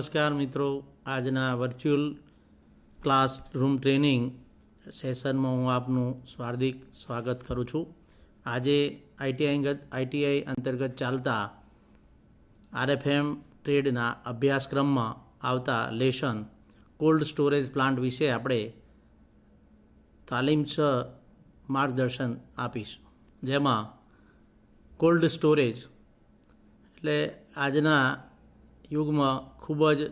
નમસ્કાર મિત્રો આજના વર્ચ્યુઅલ ક્લાસરૂમ ટ્રેનિંગ સેશનમાં હું આપનું સ્વાર્થિક સ્વાગત કરું છું આજે આઈટીઆઈ આઈટીઆઈ અંતર્ગત ચાલતા આરએફએમ ટ્રેડના અભ્યાસક્રમમાં આવતા લેશન કોલ્ડ સ્ટોરેજ પ્લાન્ટ વિશે આપણે તાલીમ માર્ગદર્શન આપીશ જેમાં કોલ્ડ સ્ટોરેજ એટલે આજના યુગમાં ખૂબ જ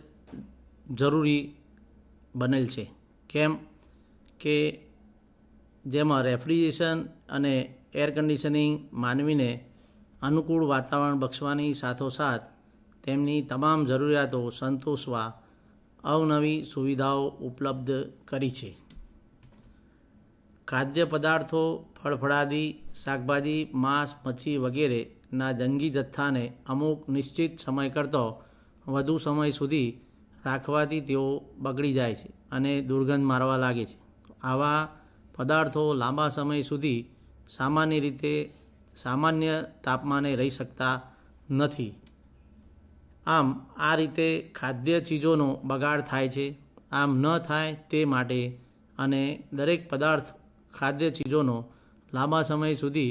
જરૂરી બનેલ છે કેમ કે જેમાં રેફ્રિજરેશન અને એર કન્ડિશનિંગ માનવીને અનુકૂળ વાતાવરણ બક્ષવાની સાથોસાથ તેમની તમામ જરૂરિયાતો સંતોષવા અવનવી સુવિધાઓ ઉપલબ્ધ કરી છે ખાદ્ય પદાર્થો ફળફળાદી શાકભાજી માંસ મચ્છી વગેરેના જંગી જથ્થાને અમુક નિશ્ચિત સમય કરતો વધુ સમય સુધી રાખવાથી તેઓ બગડી જાય છે અને દુર્ગંધ મારવા લાગે છે આવા પદાર્થો લાંબા સમય સુધી સામાન્ય રીતે સામાન્ય તાપમાને રહી શકતા નથી આમ આ રીતે ખાદ્ય ચીજોનો બગાડ થાય છે આમ ન થાય તે માટે અને દરેક પદાર્થ ખાદ્ય ચીજોનો લાંબા સમય સુધી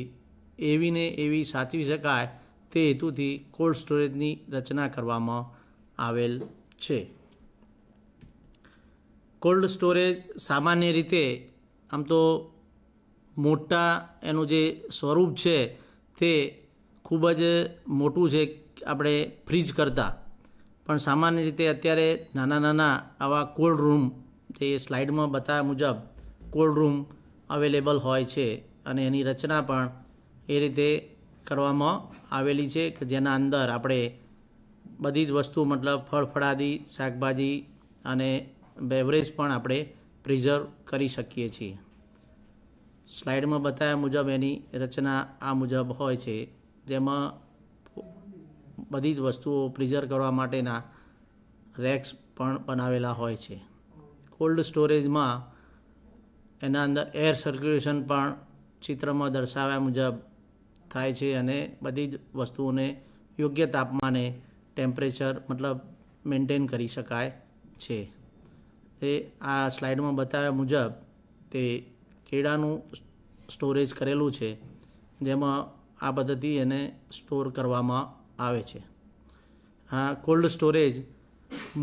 એવીને એવી સાચવી શકાય તે હેતુથી કોલ્ડ સ્ટોરેજની રચના કરવામાં આવેલ છે કોલ્ડ સ્ટોરેજ સામાન્ય રીતે આમ તો મોટા એનું જે સ્વરૂપ છે તે ખૂબ જ મોટું છે આપણે ફ્રીજ કરતાં પણ સામાન્ય રીતે અત્યારે નાના નાના આવા કોલ્ડ રૂમ તે સ્લાઇડમાં બતાવ્યા મુજબ કોલ્ડ રૂમ અવેલેબલ હોય છે અને એની રચના પણ એ રીતે કરવામાં આવેલી છે કે જેના અંદર આપણે બધી જ વસ્તુ મતલબ ફળ ફળાદી શાકભાજી અને બેવરેજ પણ આપણે પ્રિઝર્વ કરી શકીએ છીએ સ્લાઇડમાં બતાવ્યા મુજબ એની રચના આ મુજબ હોય છે જેમાં બધી જ વસ્તુઓ પ્રિઝર્વ કરવા માટેના રેક્સ પણ બનાવેલા હોય છે કોલ્ડ સ્ટોરેજમાં એના અંદર એર સર્ક્યુલેશન પણ ચિત્રમાં દર્શાવ્યા મુજબ થાય છે અને બધી જ વસ્તુઓને યોગ્ય તાપમાને ટેમ્પરેચર મતલબ મેન્ટેન કરી શકાય છે તે આ સ્લાઇડમાં બતાવ્યા મુજબ તે કેળાનું સ્ટોરેજ કરેલું છે જેમાં આ પદ્ધતિ એને સ્ટોર કરવામાં આવે છે આ કોલ્ડ સ્ટોરેજ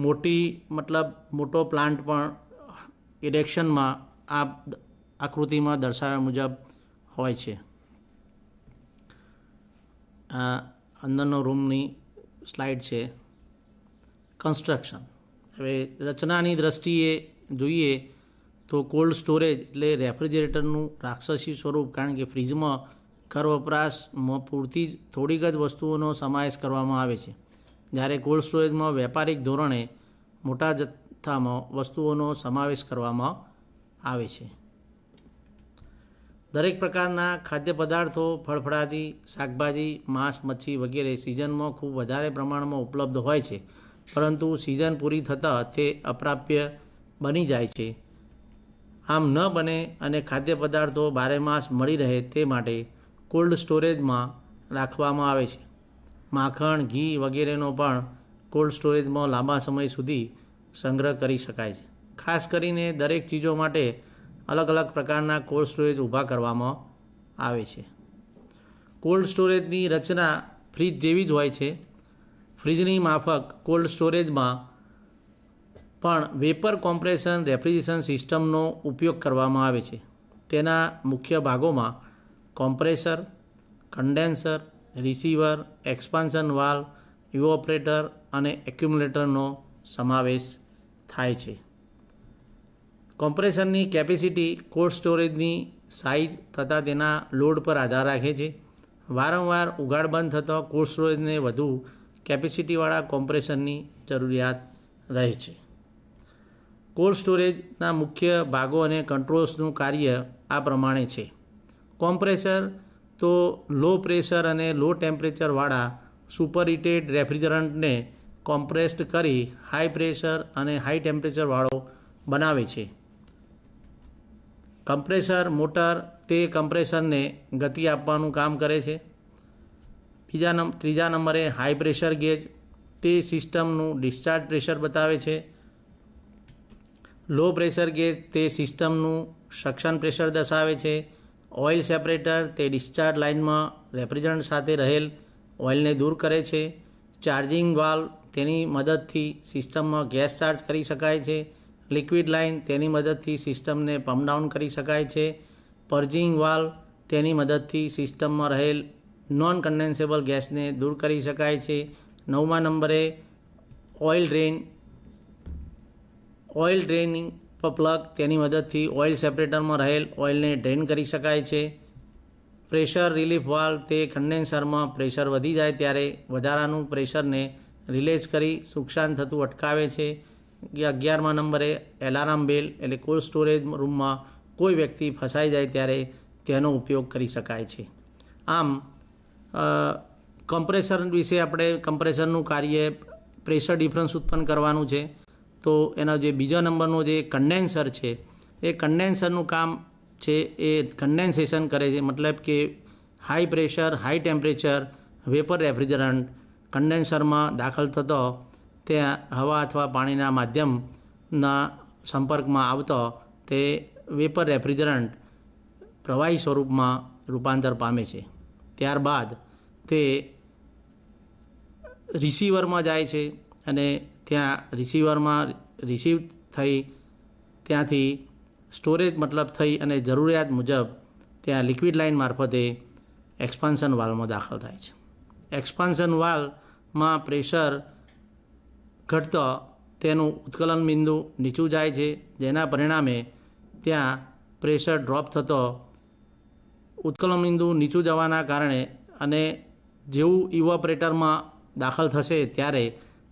મોટી મતલબ મોટો પ્લાન્ટ પણ ઇરેક્શનમાં આ આકૃતિમાં દર્શાવ્યા મુજબ હોય છે અંદરનો રૂમની સ્લાઇડ છે કન્સ્ટ્રક્શન હવે રચનાની દ્રષ્ટિએ જોઈએ તો કોલ્ડ સ્ટોરેજ એટલે રેફ્રિજરેટરનું રાક્ષસી સ્વરૂપ કારણ કે ફ્રીજમાં ઘર વપરાશમાં પૂરતી જ થોડીક જ વસ્તુઓનો સમાવેશ કરવામાં આવે છે જ્યારે કોલ્ડ સ્ટોરેજમાં વેપારિક ધોરણે મોટા જથ્થામાં વસ્તુઓનો સમાવેશ કરવામાં આવે છે દરેક પ્રકારના ખાદ્ય પદાર્થો ફળફળાદી શાકભાજી માંસ મચ્છી વગેરે સિઝનમાં ખૂબ વધારે પ્રમાણમાં ઉપલબ્ધ હોય છે પરંતુ સિઝન પૂરી થતાં તે અપ્રાપ્ય બની જાય છે આમ ન બને અને ખાદ્ય પદાર્થો બારેમાસ મળી રહે તે માટે કોલ્ડ સ્ટોરેજમાં રાખવામાં આવે છે માખણ ઘી વગેરેનો પણ કોલ્ડ સ્ટોરેજમાં લાંબા સમય સુધી સંગ્રહ કરી શકાય છે ખાસ કરીને દરેક ચીજો માટે અલગ અલગ પ્રકારના કોલ્ડ સ્ટોરેજ ઊભા કરવામાં આવે છે કોલ્ડ સ્ટોરેજની રચના ફ્રીજ જેવી જ હોય છે ફ્રીજની માફક કોલ્ડ સ્ટોરેજમાં પણ વેપર કોમ્પ્રેશન રેફ્રિજરેશન સિસ્ટમનો ઉપયોગ કરવામાં આવે છે તેના મુખ્ય ભાગોમાં compressor condenser receiver expansion valve evaporator અને એક્યુમ્યુલેટરનો સમાવેશ થાય છે કોમ્પ્રેસરની કેપેસિટી કોલ્ડ સ્ટોરેજની સાઇઝ તથા તેના લોડ પર આધાર રાખે છે વારંવાર ઉગાડ બંધ થતો કોલ્ડ સ્ટોરેજને વધુ કેપેસિટીવાળા કોમ્પ્રેસરની જરૂરિયાત રહે છે કોલ્ડ સ્ટોરેજના મુખ્ય ભાગો અને કંટ્રોલ્સનું કાર્ય આ પ્રમાણે છે કોમ્પ્રેસર તો લો પ્રેશર અને લો ટેમ્પરેચરવાળા સુપરહીટેડ રેફ્રિજરન્ટને કોમ્પ્રેસ્ડ કરી હાઈ પ્રેશર અને હાઈ ટેમ્પરેચરવાળો બનાવે છે કમ્પ્રેસર મોટર તે કમ્પ્રેસરને ગતિ આપવાનું કામ કરે છે બીજા નં ત્રીજા નંબરે હાઈ પ્રેશર ગેજ તે સિસ્ટમનું ડિસ્ચાર્જ પ્રેશર બતાવે છે લો પ્રેશર ગેજ તે સિસ્ટમનું સક્શન પ્રેશર દર્શાવે છે ઓઇલ સેપરેટર તે ડિસ્ચાર્જ લાઇનમાં રેફ્રિજરન્ટ સાથે રહેલ ઓઇલને દૂર કરે છે ચાર્જિંગ વાલ્વ તેની મદદથી સિસ્ટમમાં ગેસ ચાર્જ કરી શકાય છે લિક્વિડ લાઇન તેની મદદથી સિસ્ટમને પમ્પ ડાઉન કરી શકાય છે પર્જિંગ વાલ તેની મદદથી સિસ્ટમમાં રહેલ નોન કન્ડેન્સેબલ ગેસને દૂર કરી શકાય છે નવમા નંબરે oil drain oil draining plug તેની મદદથી ઓઇલ સેપરેટરમાં રહેલ ઓઇલને ડ્રેન કરી શકાય છે પ્રેશર રિલીફ વાલ તે કન્ડેન્સરમાં પ્રેશર વધી જાય ત્યારે વધારાનું પ્રેશરને રિલેઝ કરી સુકસાન થતું અટકાવે છે કે અગિયારમાં નંબરે એલાર્મ બેલ એટલે કોલ્ડ સ્ટોરેજ રૂમમાં કોઈ વ્યક્તિ ફસાઈ જાય ત્યારે તેનો ઉપયોગ કરી શકાય છે આમ કમ્પ્રેસર વિશે આપણે કમ્પ્રેસરનું કાર્ય પ્રેશર ડિફરન્સ ઉત્પન્ન કરવાનું છે તો એના જે બીજા નંબરનો જે કન્ડેન્સર છે એ કન્ડેન્સરનું કામ છે એ કન્ડેન્સેશન કરે છે મતલબ કે high pressure high temperature vapour refrigerant કન્ડેન્સરમાં દાખલ થતો તે હવા અથવા પાણીના માધ્યમના સંપર્કમાં આવતો તે વેપર રેફ્રિજરન્ટ પ્રવાહી સ્વરૂપમાં રૂપાંતર પામે છે ત્યારબાદ તે રિસીવરમાં જાય છે અને ત્યાં રિસીવરમાં રિસીવ થઈ ત્યાંથી સ્ટોરેજ મતલબ થઈ અને જરૂરિયાત મુજબ ત્યાં લિક્વિડ લાઇન મારફતે એક્સપાન્સન વાલ્વમાં દાખલ થાય છે એક્સપાન્સન વાલ્વમાં પ્રેશર ઘટતા તેનું ઉત્કલન બિંદુ નીચું જાય છે જેના પરિણામે ત્યાં પ્રેશર ડ્રોપ થતો ઉત્કલન બિંદુ નીચું જવાના કારણે અને જેવું ઇવોપરેટરમાં દાખલ થશે ત્યારે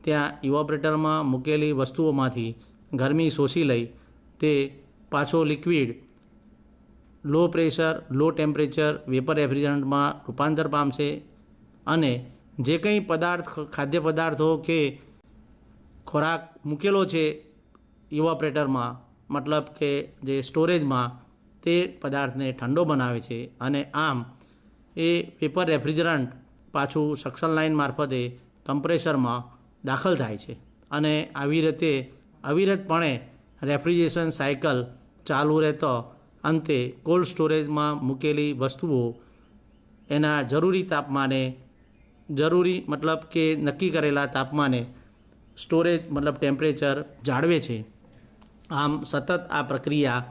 ત્યાં ઇવોપરેટરમાં મૂકેલી વસ્તુઓમાંથી ગરમી શોષી લઈ તે પાછો liquid low pressure low temperature vapour રેફ્રિજરન્ટમાં રૂપાંતર પામશે અને જે કંઈ પદાર્થ ખાદ્ય પદાર્થો કે ખોરાક મૂકેલો છે ઇવોપરેટરમાં મતલબ કે જે સ્ટોરેજમાં તે પદાર્થને ઠંડો બનાવે છે અને આમ એ પેપર રેફ્રિજરન્ટ પાછું સક્સન લાઇન મારફતે કમ્પ્રેસરમાં દાખલ થાય છે અને આવી રીતે અવિરતપણે રેફ્રિજરેશન સાયકલ ચાલુ રહેતો અંતે કોલ્ડ સ્ટોરેજમાં મૂકેલી વસ્તુઓ એના જરૂરી તાપમાને જરૂરી મતલબ કે નક્કી કરેલા તાપમાને સ્ટોરેજ મતલબ ટેમ્પરેચર જાળવે છે આમ સતત આ પ્રક્રિયા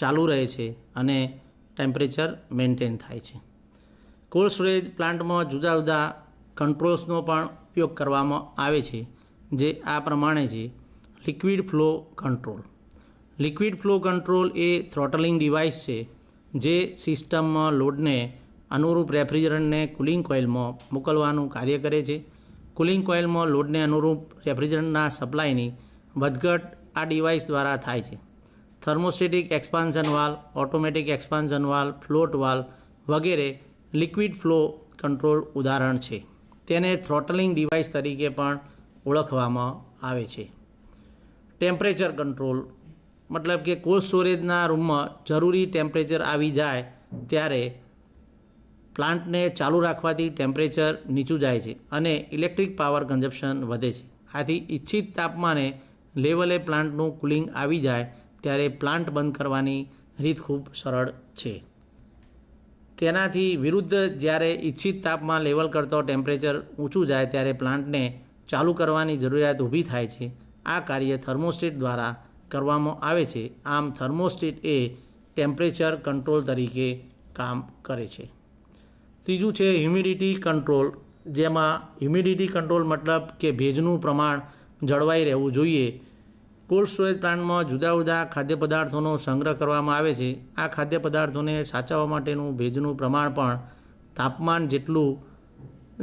ચાલુ રહે છે અને ટેમ્પરેચર મેન્ટેન થાય છે કોલ્ડ સ્ટોરેજ પ્લાન્ટમાં જુદા જુદા કંટ્રોલ્સનો પણ ઉપયોગ કરવામાં આવે છે જે આ પ્રમાણે છે liquid flow control liquid flow control એ થ્રોટલિંગ ડિવાઇસ છે જે સિસ્ટમમાં લોડને અનુરૂપ રેફ્રિજરન્ટને કુલિંગ કોઇલમાં મોકલવાનું કાર્ય કરે છે કુલિંગ કોઇલમાં લોડને અનુરૂપ રેફ્રિજરન્ટના સપ્લાયની વધઘટ આ ડિવાઇસ દ્વારા થાય છે thermostatic expansion valve automatic expansion valve float valve વગેરે લિક્વિડ ફ્લો કંટ્રોલ ઉદાહરણ છે તેને થ્રોટલિંગ ડિવાઇસ તરીકે પણ ઓળખવામાં આવે છે ટેમ્પરેચર કંટ્રોલ મતલબ કે કોલ્ડ સ્ટોરેજના રૂમમાં જરૂરી ટેમ્પરેચર આવી જાય ત્યારે પ્લાન્ટને ચાલુ રાખવાથી ટેમ્પરેચર નીચું જાય છે અને ઇલેક્ટ્રિક પાવર કન્ઝપ્શન વધે છે આથી ઈચ્છિત તાપમાને લેવલે પ્લાન્ટનું કુલિંગ આવી જાય ત્યારે પ્લાન્ટ બંધ કરવાની રીત ખૂબ સરળ છે તેનાથી વિરુદ્ધ જ્યારે ઈચ્છિત તાપમાન લેવલ કરતો ટેમ્પરેચર ઊંચું જાય ત્યારે પ્લાન્ટને ચાલુ કરવાની જરૂરિયાત ઊભી થાય છે આ કાર્ય થર્મોસ્ટેટ દ્વારા કરવામાં આવે છે આમ થર્મોસ્ટેટ એ ટેમ્પરેચર કંટ્રોલ તરીકે કામ કરે છે ત્રીજું છે હ્યુમિડિટી કંટ્રોલ જેમાં હ્યુમિડિટી કંટ્રોલ મતલબ કે ભેજનું પ્રમાણ જળવાઈ રહેવું જોઈએ કોલ્ડ સ્ટોરેજ પ્લાન્ટમાં જુદા જુદા ખાદ્ય પદાર્થોનો સંગ્રહ કરવામાં આવે છે આ ખાદ્ય પદાર્થોને સાચવવા માટેનું ભેજનું પ્રમાણ પણ તાપમાન જેટલું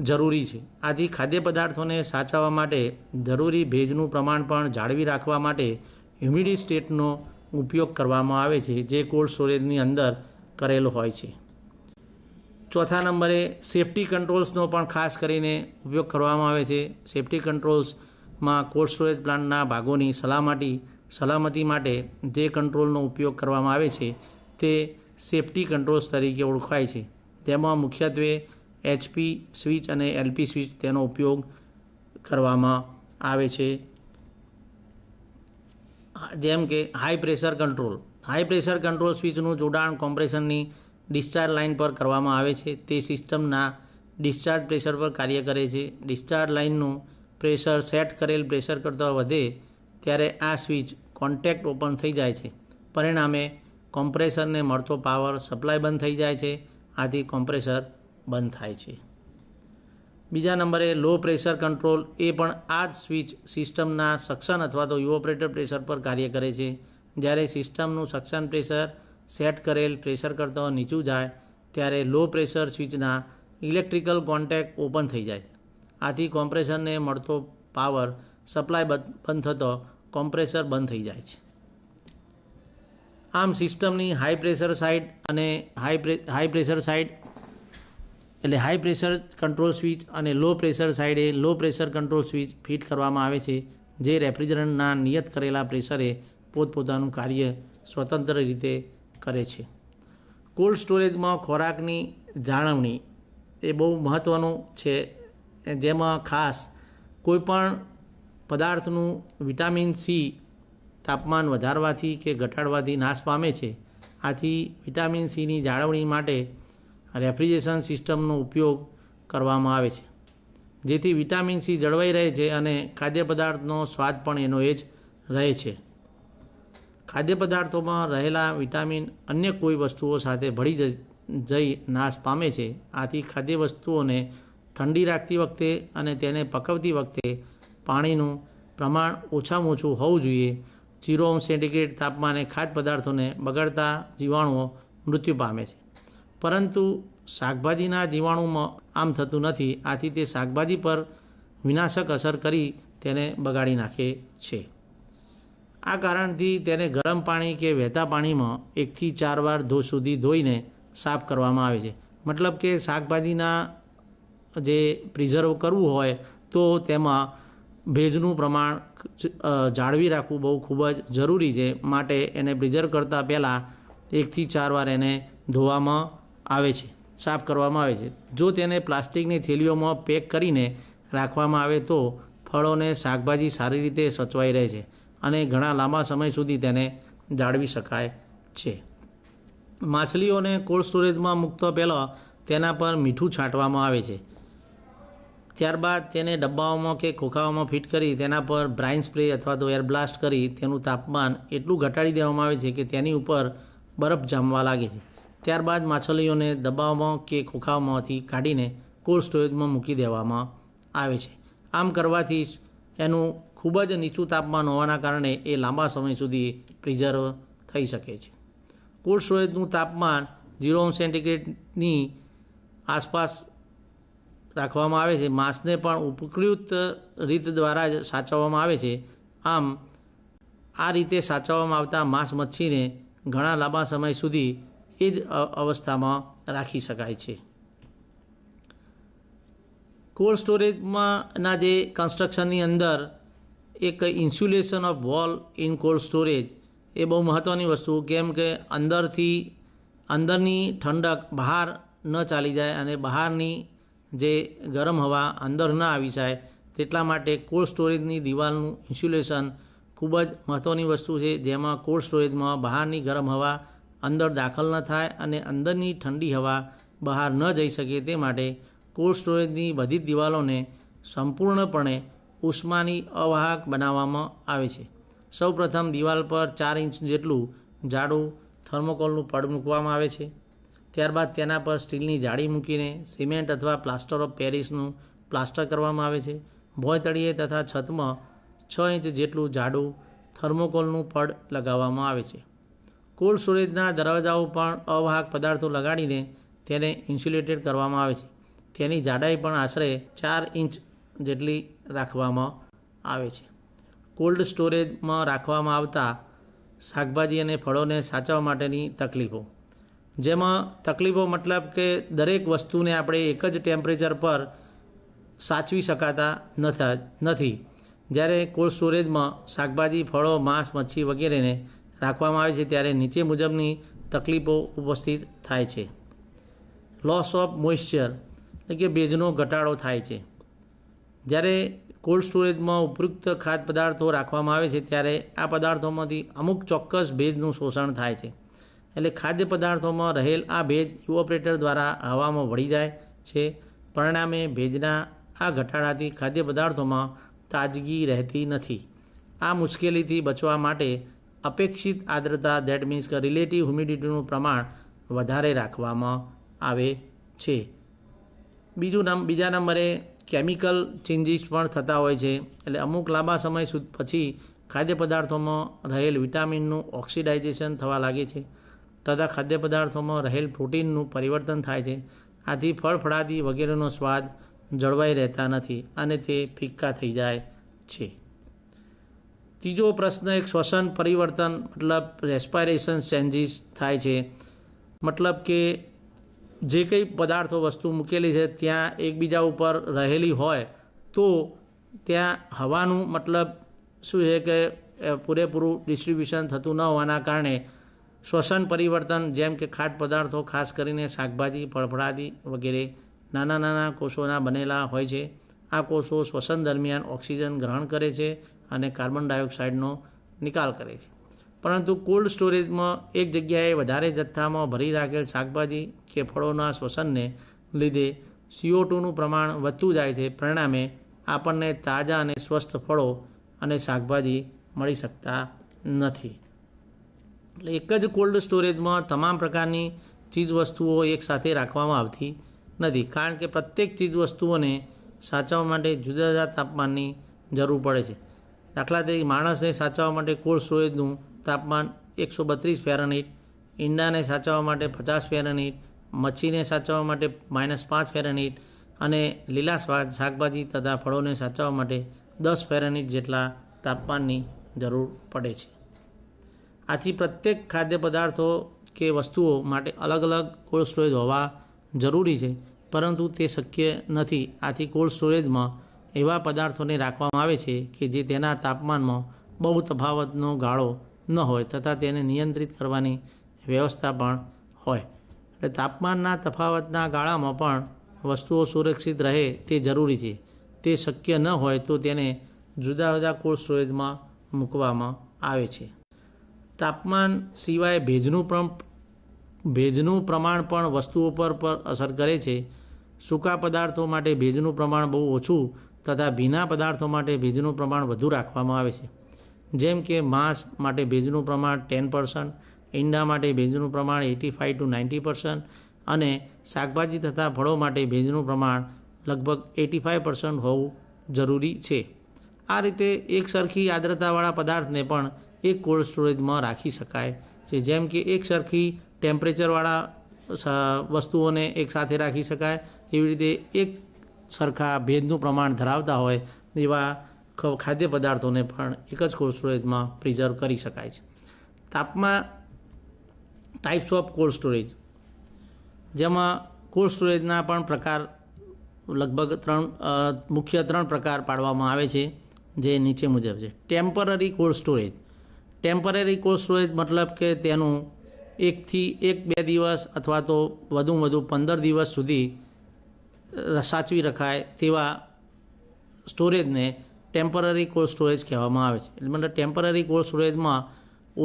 જરૂરી છે આથી ખાદ્ય પદાર્થોને સાચવવા માટે જરૂરી ભેજનું પ્રમાણ પણ જાળવી રાખવા માટે હ્યુમિડિટી સ્ટેટનો ઉપયોગ કરવામાં આવે છે જે કોલ્ડ સ્ટોરેજની અંદર કરેલો હોય છે ચોથા નંબરે સેફ્ટી કંટ્રોલ્સનો પણ ખાસ કરીને ઉપયોગ કરવામાં આવે છે સેફ્ટી કંટ્રોલ્સમાં કોલ્ડ સ્ટોરેજ પ્લાન્ટના ભાગોની સલામતી સલામતી માટે જે કંટ્રોલનો ઉપયોગ કરવામાં આવે છે તે સેફ્ટી કંટ્રોલ્સ તરીકે ઓળખાય છે તેમાં મુખ્યત્વે એચપી સ્વિચ અને એલપી સ્વિચ તેનો ઉપયોગ કરવામાં આવે છે જેમ કે high pressure control high pressure control સ્વિચનું જોડાણ કોમ્પ્રેશનની ડિસ્ચાર્જ લાઇન પર કરવામાં આવે છે તે સિસ્ટમના ડિસ્ચાર્જ પ્રેશર પર કાર્ય કરે છે ડિસ્ચાર્જ લાઇનનું પ્રેશર સેટ કરેલ પ્રેશર કરતાં વધે ત્યારે આ સ્વિચ કોન્ટેક્ટ ઓપન થઈ જાય છે પરિણામે કોમ્પ્રેસરને મળતો પાવર સપ્લાય બંધ થઈ જાય છે આથી કોમ્પ્રેસર બંધ થાય છે બીજા નંબરે લો પ્રેશર કંટ્રોલ એ પણ આ જ સ્વિચ સિસ્ટમના સક્શન અથવા તો યુઓપરેટર પ્રેશર પર કાર્ય કરે છે જ્યારે સિસ્ટમનું સક્ષન પ્રેશર સેટ કરેલ પ્રેશર કરતો નીચું જાય ત્યારે લો પ્રેશર સ્વિચના ઇલેક્ટ્રિકલ કોન્ટેક ઓપન થઈ જાય આથી કોમ્પ્રેસરને મળતો પાવર સપ્લાય બંધ થતો કોમ્પ્રેસર બંધ થઈ જાય છે આમ સિસ્ટમની હાઈ પ્રેશર સાઇડ અને હાઈ પ્રે હાઈ પ્રેશર સાઇડ એટલે હાઈ પ્રેશર કંટ્રોલ સ્વિચ અને લો પ્રેશર સાઇડે low pressure control switch fit કરવામાં આવે છે જે રેફ્રિજરન્ટના નિયત કરેલા પ્રેશરે પોતપોતાનું કાર્ય સ્વતંત્ર રીતે કરે છે કોલ્ડ સ્ટોરેજમાં ખોરાકની જાળવણી એ બહુ મહત્ત્વનું છે જેમાં ખાસ કોઈપણ પદાર્થનું વિટામિન સી તાપમાન વધારવાથી કે ઘટાડવાથી નાશ પામે છે આથી વિટામિન સીની જાળવણી માટે રેફ્રિજરેશન સિસ્ટમનો ઉપયોગ કરવામાં આવે છે જેથી વિટામિન સી જળવાઈ રહે છે અને ખાદ્ય પદાર્થનો સ્વાદ પણ એનો એ જ રહે છે ખાદ્ય પદાર્થોમાં રહેલા વિટામિન અન્ય કોઈ વસ્તુઓ સાથે ભળી જઈ નાશ પામે છે આથી ખાદ્ય વસ્તુઓને ઠંડી રાખતી વખતે અને તેને પકવતી વખતે પાણીનું પ્રમાણ ઓછામાં ઓછું હોવું જોઈએ જીરો અંશ સેન્ટીગ્રેડ તાપમાને ખાદ્ય પદાર્થોને બગાડતા જીવાણુઓ મૃત્યુ પામે છે પરંતુ શાકભાજીના જીવાણુમાં આમ થતું નથી આથી તે શાકભાજી પર વિનાશક અસર કરી તેને બગાડી નાખે છે આ કારણથી તેને ગરમ પાણી કે વહેતા પાણીમાં એકથી ચાર વાર ધો સુધી ધોઈને સાફ કરવામાં આવે છે મતલબ કે શાકભાજીના જે પ્રિઝર્વ કરવું હોય તો તેમાં ભેજનું પ્રમાણ જાળવી રાખવું બહુ ખૂબ જ જરૂરી છે માટે એને પ્રિઝર્વ કરતાં પહેલાં એકથી ચાર વાર એને ધોવામાં આવે છે સાફ કરવામાં આવે છે જો તેને પ્લાસ્ટિકની થેલીઓમાં પેક કરીને રાખવામાં આવે તો ફળોને શાકભાજી સારી રીતે સચવાઈ રહે છે અને ઘણા લાંબા સમય સુધી તેને જાળવી શકાય છે માછલીઓને કોલ્ડ સ્ટોરેજમાં મૂકતા પહેલાં તેના પર મીઠું છાંટવામાં આવે છે ત્યારબાદ તેને ડબ્બાઓમાં કે ખોખાઓમાં ફિટ કરી તેના પર બ્રાઇન સ્પ્રે અથવા તો એર બ્લાસ્ટ કરી તેનું તાપમાન એટલું ઘટાડી દેવામાં આવે છે કે તેની ઉપર બરફ જામવા લાગે છે ત્યારબાદ માછલીઓને ડબ્બાઓમાં કે ખોખાઓમાંથી કાઢીને કોલ્ડ સ્ટોરેજમાં મૂકી દેવામાં આવે છે આમ કરવાથી એનું ખૂબ જ નીચું તાપમાન હોવાના કારણે એ લાંબા સમય સુધી પ્રિઝર્વ થઈ શકે છે કુલ સ્ટોરેજનું તાપમાન ઝીરો સેન્ટીગ્રેડની આસપાસ રાખવામાં આવે છે માંસને પણ ઉપકૃત રીત દ્વારા જ સાચવવામાં આવે છે આમ આ રીતે સાચવવામાં આવતા માંસ મચ્છીને ઘણા લાંબા સમય સુધી એ જ અવસ્થામાં રાખી શકાય છે કોલ્ડ સ્ટોરેજમાંના જે કન્સ્ટ્રક્શનની અંદર એક insulation of wall in cold storage એ બહુ મહત્ત્વની વસ્તુ કેમ કે અંદરથી અંદરની ઠંડક બહાર ન ચાલી જાય અને બહારની જે ગરમ હવા અંદર ન આવી જાય તેટલા માટે કોલ્ડ સ્ટોરેજની દિવાલનું ઇન્સ્યુલેશન ખૂબ જ મહત્ત્વની વસ્તુ છે જેમાં કોલ્ડ સ્ટોરેજમાં બહારની ગરમ હવા અંદર દાખલ ન થાય અને અંદરની ઠંડી હવા બહાર ન જઈ શકે તે માટે કોલ્ડ સ્ટોરેજની બધી જ દિવાલોને સંપૂર્ણપણે ઉષ્માની અવાહક બનાવવામાં આવે છે સૌપ્રથમ દિવાલ પર ચાર ઇંચ જેટલું જાડું થર્મોકોલનું પડ મૂકવામાં આવે છે ત્યારબાદ તેના પર સ્ટીલની જાળી મૂકીને સિમેન્ટ અથવા પ્લાસ્ટર ઓફ પેરિસનું પ્લાસ્ટર કરવામાં આવે છે ભોયતળીએ તથા છતમાં છ ઇંચ જેટલું જાડું થર્મોકોલનું પડ લગાવવામાં આવે છે કુલ સુરેજના દરવાજાઓ પણ અવાહક પદાર્થો લગાડીને તેને ઇન્સ્યુલેટેડ કરવામાં આવે છે તેની જાડાઈ પણ આશરે ચાર ઇંચ જેટલી રાખવામાં આવે છે કોલ્ડ સ્ટોરેજમાં રાખવામાં આવતા શાકભાજી અને ફળોને સાચવવા માટેની તકલીફો જેમાં તકલીફો મતલબ કે દરેક વસ્તુને આપણે એક જ ટેમ્પરેચર પર સાચવી શકાતા નથા નથી જ્યારે કોલ્ડ સ્ટોરેજમાં શાકભાજી ફળો માંસ મચ્છી વગેરેને રાખવામાં આવે છે ત્યારે નીચે મુજબની તકલીફો ઉપસ્થિત થાય છે લોસ ઓફ મોઇશ્ચર એટલે કે ભેજનો ઘટાડો થાય છે જ્યારે કોલ્ડ સ્ટોરેજમાં ઉપયુક્ત ખાદ્ય પદાર્થો રાખવામાં આવે છે ત્યારે આ પદાર્થોમાંથી અમુક ચોક્કસ ભેજનું શોષણ થાય છે એટલે ખાદ્ય પદાર્થોમાં રહેલ આ ભેજ ઇવોપરેટર દ્વારા હવામાં વળી જાય છે પરિણામે ભેજના આ ઘટાડાથી ખાદ્ય પદાર્થોમાં તાજગી રહેતી નથી આ મુશ્કેલીથી બચવા માટે અપેક્ષિત આર્દ્રતા દેટ મીન્સ કે રિલેટિવ હ્યુમિડિટીનું પ્રમાણ વધારે રાખવામાં આવે છે બીજું નામ બીજા નંબરે કેમિકલ ચેન્જીસ પણ થતા હોય છે એટલે અમુક લાંબા સમય સુધી પછી ખાદ્ય પદાર્થોમાં રહેલ વિટામિનનું ઓક્સિડાઇઝેશન થવા લાગે છે તથા ખાદ્ય પદાર્થોમાં રહેલ પ્રોટીનનું પરિવર્તન થાય છે આથી ફળ ફળાદી વગેરેનો સ્વાદ જળવાઈ રહેતા નથી અને તે ફિક્કા થઈ જાય છે ત્રીજો પ્રશ્ન એક શ્વસન પરિવર્તન મતલબ રેસ્પાયરેશન ચેન્જીસ થાય છે મતલબ કે જે કંઈ પદાર્થો વસ્તુ મૂકેલી છે ત્યાં એકબીજા ઉપર રહેલી હોય તો ત્યાં હવાનું મતલબ શું છે કે પૂરેપૂરું ડિસ્ટ્રિબ્યુશન થતું ન હોવાના કારણે શ્વસન પરિવર્તન જેમ કે ખાદ્ય પદાર્થો ખાસ કરીને શાકભાજી ફળફળાદી વગેરે નાના નાના કોષોના બનેલા હોય છે આ કોષો શ્વસન દરમિયાન ઓક્સિજન ગ્રહણ કરે છે અને કાર્બન ડાયોક્સાઇડનો નિકાલ કરે છે પરંતુ કોલ્ડ સ્ટોરેજમાં એક જગ્યાએ વધારે જથ્થામાં ભરી રાખેલ શાકભાજી કે ફળોના શ્વસનને લીધે સીઓ ટુનું પ્રમાણ વધતું જાય છે પરિણામે આપણને તાજા અને સ્વસ્થ ફળો અને શાકભાજી મળી શકતા નથી એટલે એક જ કોલ્ડ સ્ટોરેજમાં તમામ પ્રકારની ચીજવસ્તુઓ એકસાથે રાખવામાં આવતી નથી કારણ કે પ્રત્યેક ચીજવસ્તુઓને સાચવવા માટે જુદા જુદા તાપમાનની જરૂર પડે છે દાખલા તરીકે માણસને સાચવવા માટે કોલ્ડ સ્ટોરેજનું તાપમાન એકસો બત્રીસ ફેરનહીટ ઈંડાને સાચવવા માટે પચાસ ફેરનહીટ મચ્છીને સાચવવા માટે માઇનસ પાંચ ફેરનહીટ અને લીલા શાકભાજી તથા ફળોને સાચવવા માટે દસ ફેરનહીટ જેટલા તાપમાનની જરૂર પડે છે આથી પ્રત્યેક ખાદ્ય પદાર્થો કે વસ્તુઓ માટે અલગ અલગ કોલ્ડ સ્ટોરેજ હોવા જરૂરી છે પરંતુ તે શક્ય નથી આથી કોલ્ડ સ્ટોરેજમાં એવા પદાર્થોને રાખવામાં આવે છે કે જે તેના તાપમાનમાં બહુ તફાવતનો ગાળો ન હોય તથા તેને નિયંત્રિત કરવાની વ્યવસ્થા પણ હોય એટલે તાપમાનના તફાવતના ગાળામાં પણ વસ્તુઓ સુરક્ષિત રહે તે જરૂરી છે તે શક્ય ન હોય તો તેને જુદા જુદા કોલ્ડ સ્ટોરેજમાં મૂકવામાં આવે છે તાપમાન સિવાય ભેજનું પણ ભેજનું પ્રમાણ પણ વસ્તુઓ પર પર અસર કરે છે સૂકા પદાર્થો માટે ભેજનું પ્રમાણ બહુ ઓછું તથા ભીના પદાર્થો માટે ભેજનું પ્રમાણ વધુ રાખવામાં આવે છે જેમ કે માંસ માટે ભેજનું પ્રમાણ ટેન પર્સન્ટ ઈંડા માટે ભેજનું પ્રમાણ eighty five to ninety percent અને શાકભાજી તથા ફળો માટે ભેજનું પ્રમાણ લગભગ એટી ફાઇવ પર્સન્ટ હોવું જરૂરી છે આ રીતે એક સરખી આર્દ્રતાવાળા પદાર્થને પણ એક કોલ્ડ સ્ટોરેજમાં રાખી શકાય છે જેમ કે એક સરખી ટેમ્પરેચરવાળા વસ્તુઓને એકસાથે રાખી શકાય એવી રીતે એક સરખા ભેજનું પ્રમાણ ધરાવતા હોય એવા ખાદ્ય પદાર્થોને પણ એક જ કોલ્ડ સ્ટોરેજમાં પ્રિઝર્વ કરી શકાય છે તાપમાં ટાઈપ્સ ઓફ કોલ્ડ સ્ટોરેજ જેમાં કોલ્ડ સ્ટોરેજના પણ પ્રકાર લગભગ ત્રણ મુખ્ય ત્રણ પ્રકાર પાડવામાં આવે છે જે નીચે મુજબ છે temporary cold storage temporary cold storage મતલબ કે તેનું એકથી એક બે દિવસ અથવા તો વધુ વધુ પંદર દિવસ સુધી સાચવી રખાય તેવા સ્ટોરેજને ટેમ્પરરી કોલ્ડ સ્ટોરેજ કહેવામાં આવે છે એટલે મતલબ ટેમ્પરરી કોલ્ડ સ્ટોરેજમાં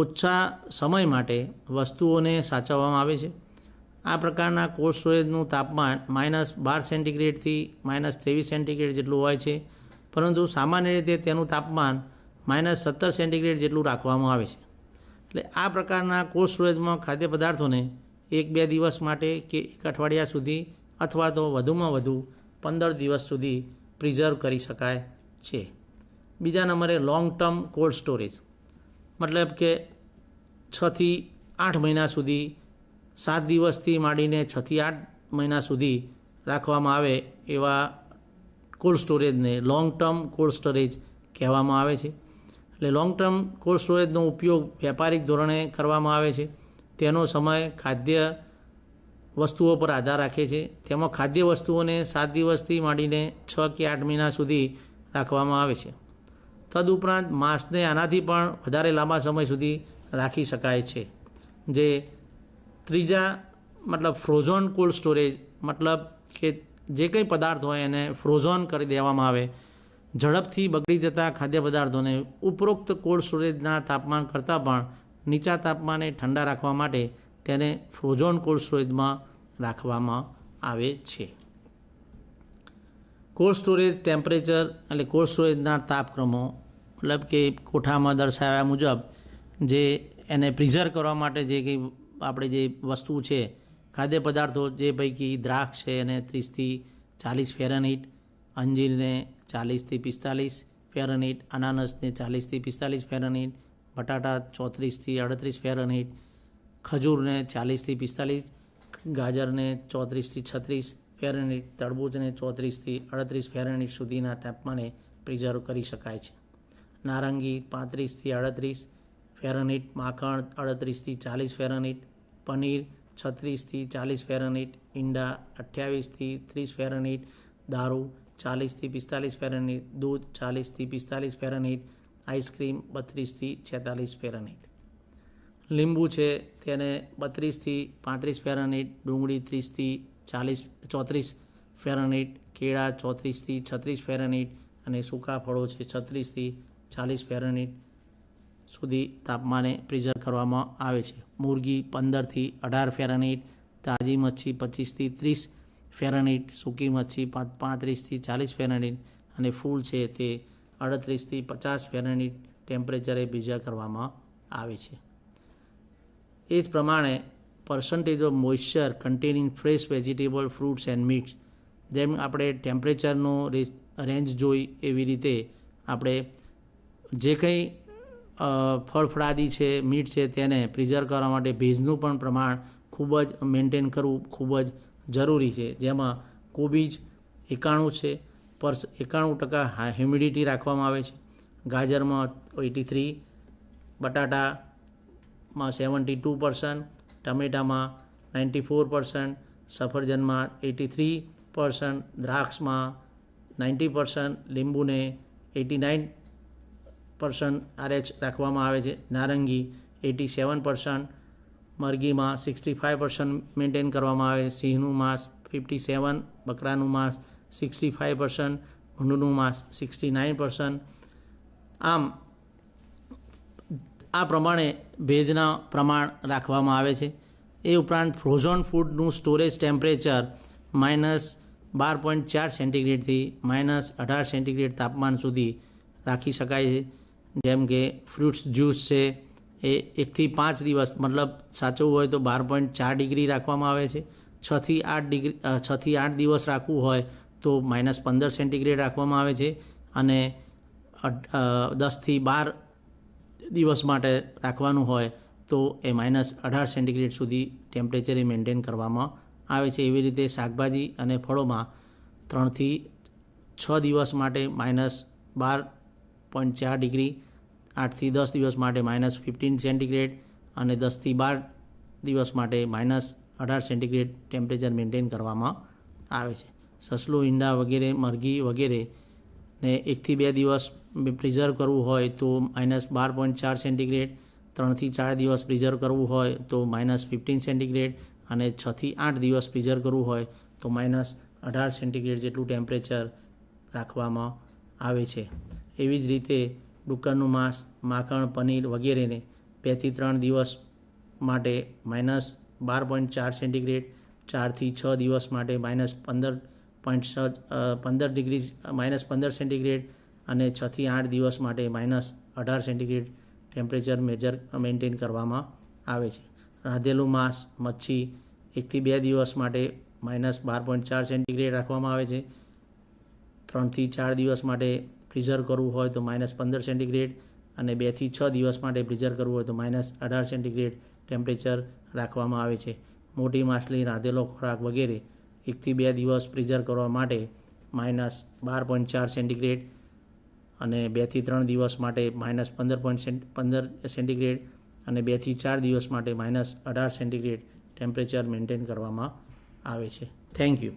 ઓછા સમય માટે વસ્તુઓને સાચવવામાં આવે છે આ પ્રકારના કોલ્ડ સ્ટોરેજનું તાપમાન માઇનસ બાર સેન્ટીગ્રેડથી માઇનસ ત્રેવીસ સેન્ટીગ્રેડ જેટલું હોય છે પરંતુ સામાન્ય રીતે તેનું તાપમાન માઇનસ સત્તર સેન્ટીગ્રેડ જેટલું રાખવામાં આવે છે એટલે આ પ્રકારના કોલ્ડ સ્ટોરેજમાં ખાદ્ય પદાર્થોને એક બે દિવસ માટે કે એક અઠવાડિયા સુધી અથવા તો વધુમાં વધુ પંદર દિવસ સુધી પ્રિઝર્વ કરી શકાય છે બીજા નંબરે લોંગ ટર્મ કોલ્ડ સ્ટોરેજ મતલબ કે છથી આઠ મહિના સુધી સાત દિવસથી માંડીને છથી આઠ મહિના સુધી રાખવામાં આવે એવા કોલ્ડ સ્ટોરેજને લોંગ ટર્મ કોલ્ડ સ્ટોરેજ કહેવામાં આવે છે એટલે લોંગ ટર્મ કોલ્ડ સ્ટોરેજનો ઉપયોગ વેપારિક ધોરણે કરવામાં આવે છે તેનો સમય ખાદ્ય વસ્તુઓ પર આધાર રાખે છે તેમાં ખાદ્ય વસ્તુઓને સાત દિવસથી માંડીને છ કે આઠ મહિના સુધી રાખવામાં આવે છે તદુપરાંત માંસને આનાથી પણ વધારે લાંબા સમય સુધી રાખી શકાય છે જે ત્રીજા મતલબ ફ્રોઝોન કોલ્ડ સ્ટોરેજ મતલબ કે જે કંઈ પદાર્થ હોય એને ફ્રોઝોન કરી દેવામાં આવે ઝડપથી બગડી જતા ખાદ્ય પદાર્થોને ઉપરોક્ત કોલ્ડ સ્ટોરેજના તાપમાન કરતાં પણ નીચા તાપમાને ઠંડા રાખવા માટે તેને ફ્રોઝોન કોલ્ડ સ્ટોરેજમાં રાખવામાં આવે છે કોલ્ડ સ્ટોરેજ ટેમ્પરેચર એટલે કોલ્ડ સ્ટોરેજના તાપક્રમો મતલબ કે કોઠામાં દર્શાવ્યા મુજબ જે એને પ્રિઝર્વ કરવા માટે જે કંઈ આપણે જે વસ્તુ છે ખાદ્ય પદાર્થો જે પૈકી દ્રાક્ષ છે એને ત્રીસથી ચાલીસ ફેરનહીટ અંજીરને ચાલીસથી પિસ્તાલીસ ફેરનહીટ અનાનસને ચાલીસથી પિસ્તાલીસ ફેરનહીટ બટાટા ચોત્રીસથી અડત્રીસ ફેરનહીટ ખજૂરને ચાલીસથી પિસ્તાલીસ ગાજરને ચોત્રીસથી છત્રીસ ફેરનહીટ તડબૂચને ચોત્રીસથી અડત્રીસ ફેરનહીટ સુધીના તાપમાને પ્રિઝર્વ કરી શકાય છે નારંગી પાંત્રીસથી અડત્રીસ ફેરનહીટ માખણ અડત્રીસથી ચાલીસ ફેરનહીટ પનીર છત્રીસથી ચાલીસ ફેરનહીટ ઈંડા અઠ્યાવીસથી ત્રીસ ફેરનહીટ દારૂ ચાલીસથી પિસ્તાલીસ ફેરનહીટ દૂધ ચાલીસથી પિસ્તાલીસ ફેરનહીટ આઈસ્ક્રીમ બત્રીસથી છેતાલીસ ફેરનહીટ લીંબુ છે તેને બત્રીસથી પાંત્રીસ ફેરનહીટ ડુંગળી ત્રીસથી ચાલીસ ચોત્રીસ ફેરનહીટ કેળા ચોત્રીસથી છત્રીસ ફેરનહીટ અને સૂકા ફળો છે છત્રીસથી ચાલીસ ફેરનહીટ સુધી તાપમાને પ્રિઝર્વ કરવામાં આવે છે મુરગી પંદરથી અઢાર ફેરનહીટ તાજી મચ્છી પચીસથી ત્રીસ ફેરનહીટ સૂકી મચ્છી પાંત્રીસથી ચાલીસ ફેરનહીટ અને ફૂલ છે તે અડત્રીસથી પચાસ ફેરનહીટ ટેમ્પરેચરે ભીજા કરવામાં આવે છે એ જ પ્રમાણે percentage of moisture containing fresh vegetable fruits and meats જેમ આપણે ટેમ્પરેચરનો રેન્જ જોઈ એવી રીતે આપણે જે કંઈ ફળફળાદી છે મીટ છે તેને પ્રિઝર્વ કરવા માટે ભેજનું પણ પ્રમાણ ખૂબ જ મેન્ટેન કરવું ખૂબ જ જરૂરી છે જેમાં કોબીજ એકાણું છે પર એકાણું ટકા હ્યુમિડિટી રાખવામાં આવે છે ગાજરમાં એટી થ્રી બટાટામાં સેવન્ટી ટુ પર્સન્ટ ટમેટામાં નાઇન્ટી ફોર પર્સન્ટ સફરજનમાં એટી થ્રી પર્સન્ટ દ્રાક્ષમાં નાઇન્ટી પર્સન્ટ લીંબુને એટી નાઇન પર્સન્ટ આરએચ રાખવામાં આવે છે નારંગી એટી સેવન પર્સન્ટ મરઘીમાં સિક્સટી ફાઇવ પર્સન્ટ મેન્ટેન કરવામાં આવે છે સિંહનું માંસ ફિફ્ટી સેવન બકરાનું માંસ સિક્સટી ફાઇવ પર્સન્ટ ભૂંડનું માંસ સિક્સટી નાઇન પર્સન્ટ આમ આ પ્રમાણે ભેજના પ્રમાણ રાખવામાં આવે છે એ ઉપરાંત ફ્રોઝન ફૂડનું સ્ટોરેજ ટેમ્પરેચર માઇનસ બાર પોઈન્ટ ચાર સેન્ટીગ્રેડથી માઇનસ અઢાર સેન્ટીગ્રેડ તાપમાન સુધી રાખી શકાય છે જેમ કે ફ્રૂટ્સ જ્યુસ છે એ એકથી પાંચ દિવસ મતલબ સાચવવું હોય તો બાર પોઈન્ટ ચાર ડિગ્રી રાખવામાં આવે છે છથી આઠ ડિગ્રી છથી આઠ દિવસ રાખવું હોય તો માઇનસ પંદર સેન્ટીગ્રેડ રાખવામાં આવે છે અને દસથી બાર દિવસ માટે રાખવાનું હોય તો એ માઇનસ અઢાર સેન્ટીગ્રેડ સુધી ટેમ્પરેચરે મેન્ટેન કરવામાં આવે છે એવી રીતે શાકભાજી અને ફળોમાં ત્રણથી છ દિવસ માટે માઇનસ બાર પોઈન્ટ ચાર ડિગ્રી આઠથી દસ દિવસ માટે માઇનસ ફિફ્ટીન સેન્ટીગ્રેડ અને દસથી બાર દિવસ માટે માઇનસ અઢાર સેન્ટીગ્રેડ ટેમ્પરેચર મેન્ટેન કરવામાં આવે છે સસલું ઈંડા વગેરે મરઘી વગેરે ને એકથી બે દિવસ પ્રિઝર્વ કરવું હોય તો માઇનસ બાર પોઈન્ટ ચાર સેન્ટીગ્રેડ ત્રણથી ચાર દિવસ પ્રિઝર્વ કરવું હોય તો માઇનસ ફિફ્ટીન સેન્ટીગ્રેડ અને છથી આઠ દિવસ પ્રિઝર્વ કરવું હોય તો માઇનસ અઢાર સેન્ટીગ્રેડ જેટલું ટેમ્પરેચર રાખવામાં આવે છે એવી જ રીતે ડુક્કરનું માંસ માખણ પનીર વગેરેને બેથી ત્રણ દિવસ માટે માઇનસ બાર પોઈન્ટ ચાર સેન્ટીગ્રેડ ચારથી છ દિવસ માટે માઇનસ પંદર પોઈન્ટ છ પંદર ડિગ્રી માઇનસ પંદર સેન્ટીગ્રેડ અને છથી આઠ દિવસ માટે માઇનસ અઢાર સેન્ટીગ્રેડ ટેમ્પરેચર મેજર મેન્ટેન કરવામાં આવે છે રાંધેલું માંસ મચ્છી એકથી બે દિવસ માટે માઇનસ બાર પોઈન્ટ ચાર સેન્ટીગ્રેડ રાખવામાં આવે છે ત્રણથી ચાર દિવસ માટે પ્રિઝર્વ કરવું હોય તો માઇનસ પંદર સેન્ટીગ્રેડ અને બેથી છ દિવસ માટે પ્રિઝર્વ કરવું હોય તો માઇનસ અઢાર સેન્ટીગ્રેડ ટેમ્પરેચર રાખવામાં આવે છે મોટી માછલી રાંધેલો ખોરાક વગેરે એકથી બે દિવસ પ્રિઝર્વ કરવા માટે માઇનસ બાર પોઈન્ટ ચાર સેન્ટીગ્રેડ અને બેથી ત્રણ દિવસ માટે માઇનસ પંદર પોઈન્ટ પંદર સેન્ટીગ્રેડ અને બેથી ચાર દિવસ માટે માઇનસ અઢાર સેન્ટીગ્રેડ ટેમ્પરેચર મેન્ટેન કરવામાં આવે છે થેન્ક યુ